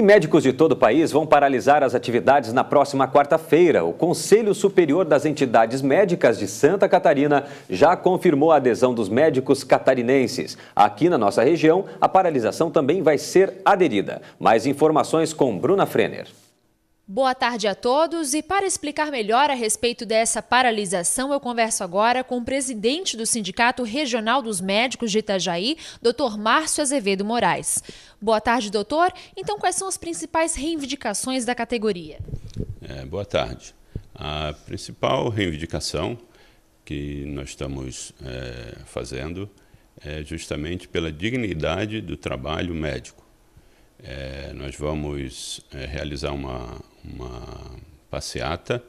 E médicos de todo o país vão paralisar as atividades na próxima quarta-feira. O Conselho Superior das Entidades Médicas de Santa Catarina já confirmou a adesão dos médicos catarinenses. Aqui na nossa região, a paralisação também vai ser aderida. Mais informações com Bruna Frener. Boa tarde a todos e para explicar melhor a respeito dessa paralisação, eu converso agora com o presidente do Sindicato Regional dos Médicos de Itajaí, Dr. Márcio Azevedo Moraes. Boa tarde, doutor. Então, quais são as principais reivindicações da categoria? É, boa tarde. A principal reivindicação que nós estamos é, fazendo é justamente pela dignidade do trabalho médico. É, nós vamos é, realizar uma, uma passeata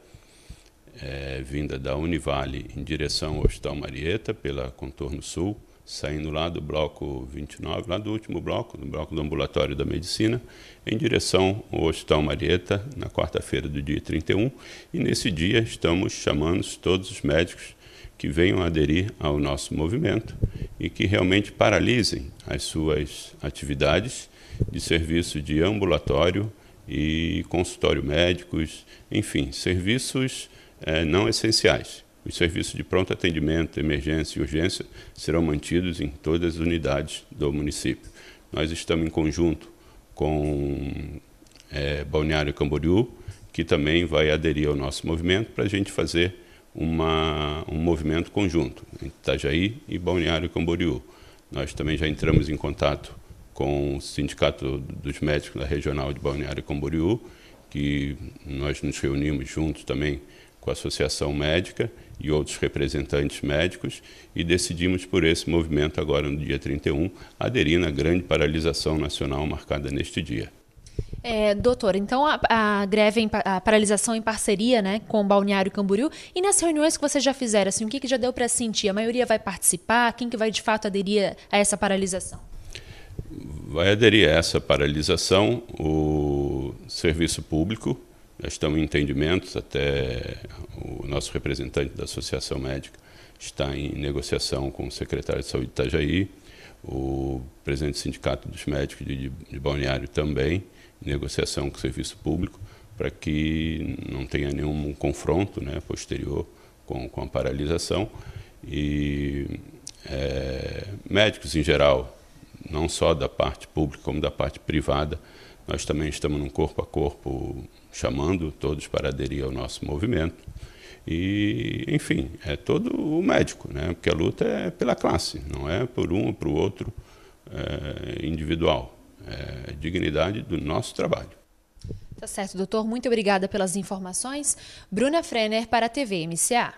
é, vinda da Univale em direção ao Hospital Marieta, pela Contorno Sul, saindo lá do bloco 29, lá do último bloco, do bloco do Ambulatório da Medicina, em direção ao Hospital Marieta, na quarta-feira do dia 31. E nesse dia estamos chamando todos os médicos que venham aderir ao nosso movimento e que realmente paralisem as suas atividades de serviço de ambulatório e consultório médicos, enfim, serviços eh, não essenciais. Os serviços de pronto atendimento, emergência e urgência serão mantidos em todas as unidades do município. Nós estamos em conjunto com eh, Balneário Camboriú, que também vai aderir ao nosso movimento para a gente fazer uma, um movimento conjunto, Itajaí e Balneário Camboriú. Nós também já entramos em contato com o Sindicato dos Médicos da Regional de Balneário Camboriú, que nós nos reunimos juntos também com a Associação Médica e outros representantes médicos e decidimos por esse movimento agora no dia 31 aderir na grande paralisação nacional marcada neste dia. É, doutor, então a, a greve, em, a paralisação em parceria né, com o Balneário Camboriú, e nas reuniões que vocês já fizeram, assim, o que, que já deu para sentir? A maioria vai participar? Quem que vai de fato aderir a essa paralisação? vai aderir a essa paralisação o serviço público. Já estão em entendimentos, até o nosso representante da Associação Médica está em negociação com o secretário de Saúde de Itajaí, o presidente do Sindicato dos Médicos de, de Balneário também, em negociação com o serviço público, para que não tenha nenhum confronto né, posterior com, com a paralisação. E é, médicos em geral, não só da parte pública como da parte privada. Nós também estamos num corpo a corpo chamando todos para aderir ao nosso movimento. E, enfim, é todo o médico, né? porque a luta é pela classe, não é por um ou por outro é, individual. É dignidade do nosso trabalho. Tá certo, doutor. Muito obrigada pelas informações. Bruna Frenner para a TV MCA.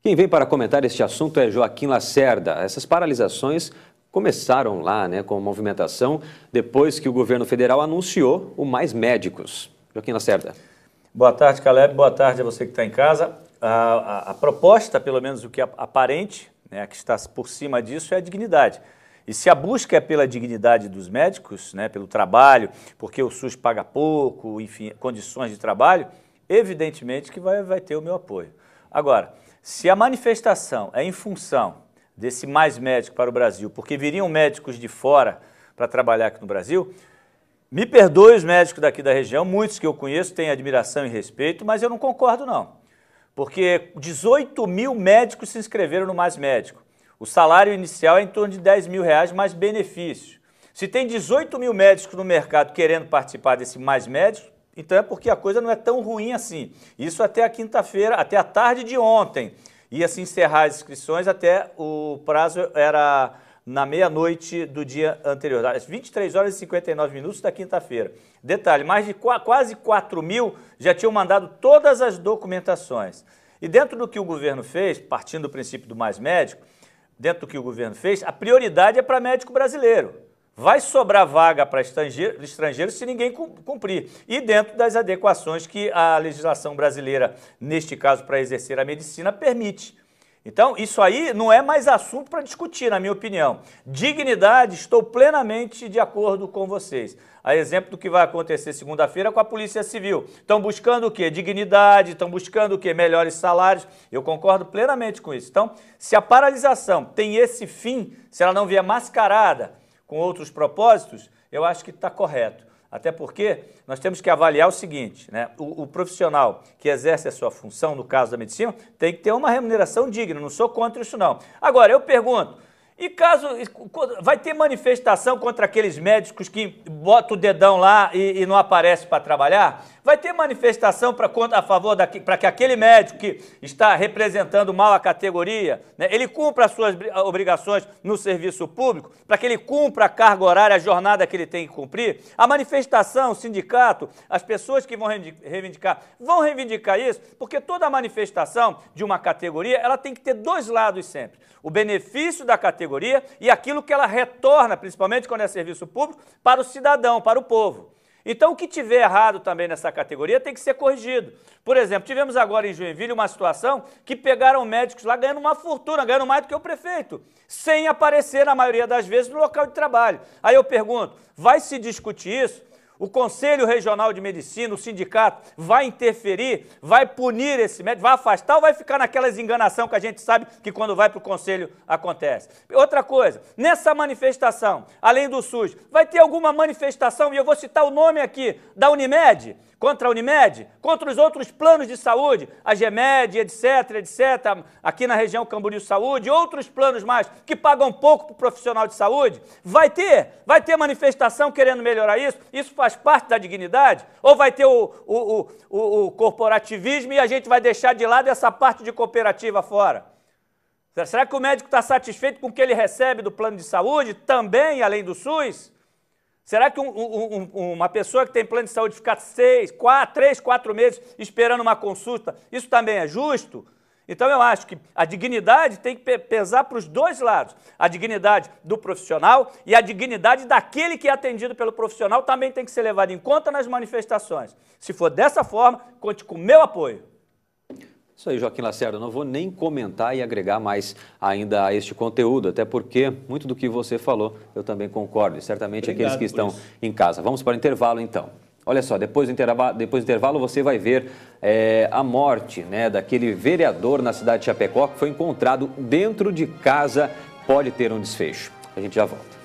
Quem vem para comentar este assunto é Joaquim Lacerda. Essas paralisações começaram lá, né, com movimentação, depois que o governo federal anunciou o Mais Médicos. Joaquim Lacerda. Boa tarde, Caleb. Boa tarde a você que está em casa. A, a, a, proposta, pelo menos o que é aparente, né, que está por cima disso, é a dignidade. E se a busca é pela dignidade dos médicos, né, pelo trabalho, porque o SUS paga pouco, enfim, condições de trabalho, evidentemente que vai, vai ter o meu apoio. Agora, se a manifestação é em função desse mais médico para o Brasil, porque viriam médicos de fora para trabalhar aqui no Brasil, me perdoe os médicos daqui da região, muitos que eu conheço têm admiração e respeito, mas eu não concordo não. Porque 18 mil médicos se inscreveram no Mais Médico. O salário inicial é em torno de 10 mil reais mais benefícios. Se tem 18 mil médicos no mercado querendo participar desse Mais Médico, então é porque a coisa não é tão ruim assim. Isso até a quinta-feira, até a tarde de ontem. Ia se encerrar as inscrições até o prazo era na meia-noite do dia anterior, às 23 horas e 59 minutos da quinta-feira. Detalhe, mais de quase 4 mil já tinham mandado todas as documentações. E dentro do que o governo fez, partindo do princípio do mais médico, dentro do que o governo fez, a prioridade é para médico brasileiro vai sobrar vaga para estrangeiros estrangeiro se ninguém cumprir. E dentro das adequações que a legislação brasileira, neste caso para exercer a medicina, permite. Então, isso aí não é mais assunto para discutir, na minha opinião. Dignidade, estou plenamente de acordo com vocês. A exemplo do que vai acontecer segunda-feira com a Polícia Civil. Estão buscando o quê? Dignidade, estão buscando o quê? Melhores salários. Eu concordo plenamente com isso. Então, se a paralisação tem esse fim, se ela não vier mascarada com outros propósitos, eu acho que está correto. Até porque nós temos que avaliar o seguinte: né? O, o, profissional que exerce a sua função, no caso da medicina, tem que ter uma remuneração digna. Não sou contra isso, não. Agora, eu pergunto. E caso. Vai ter manifestação contra aqueles médicos que botam o dedão lá e, e não aparece para trabalhar? Vai ter manifestação para a favor para que aquele médico que está representando mal a categoria, né, ele cumpra as suas obrigações no serviço público, para que ele cumpra a carga horária, a jornada que ele tem que cumprir? A manifestação, o sindicato, as pessoas que vão reivindicar, vão reivindicar isso, porque toda manifestação de uma categoria, ela tem que ter dois lados sempre. O benefício da categoria e aquilo que ela retorna, principalmente quando é serviço público, para o cidadão, para o povo. Então, o que tiver errado também nessa categoria tem que ser corrigido. Por exemplo, tivemos agora em Joinville uma situação que pegaram médicos lá ganhando uma fortuna, ganhando mais do que o prefeito, sem aparecer, na maioria das vezes, no local de trabalho. Aí eu pergunto, vai se discutir isso? o Conselho Regional de Medicina, o sindicato, vai interferir, vai punir esse médico, vai afastar ou vai ficar naquelas enganação que a gente sabe que quando vai para o Conselho acontece? Outra coisa, nessa manifestação, além do SUS, vai ter alguma manifestação, e eu vou citar o nome aqui, da Unimed? contra a Unimed, contra os outros planos de saúde, a GEMED, etc, etc, aqui na região Camboriú Saúde, outros planos mais que pagam pouco para o profissional de saúde, vai ter, vai ter manifestação querendo melhorar isso, isso faz faz parte da dignidade? Ou vai ter o, o, o, o corporativismo e a gente vai deixar de lado essa parte de cooperativa fora? Será que o médico está satisfeito com o que ele recebe do plano de saúde, também além do SUS? Será que um, um, uma pessoa que tem plano de saúde ficar seis, quatro, três, quatro meses esperando uma consulta, isso também é justo? Então eu acho que a dignidade tem que pesar para os dois lados. A dignidade do profissional e a dignidade daquele que é atendido pelo profissional também tem que ser levada em conta nas manifestações. Se for dessa forma, conte com o meu apoio. Isso aí, Joaquim Lacerda. Não vou nem comentar e agregar mais ainda a este conteúdo, até porque muito do que você falou eu também concordo, e certamente Obrigado aqueles que estão isso. em casa. Vamos para o intervalo então. Olha só, depois do intervalo, depois do intervalo você vai ver é, a morte né, daquele vereador na cidade de Chapecó que foi encontrado dentro de casa. Pode ter um desfecho. A gente já volta.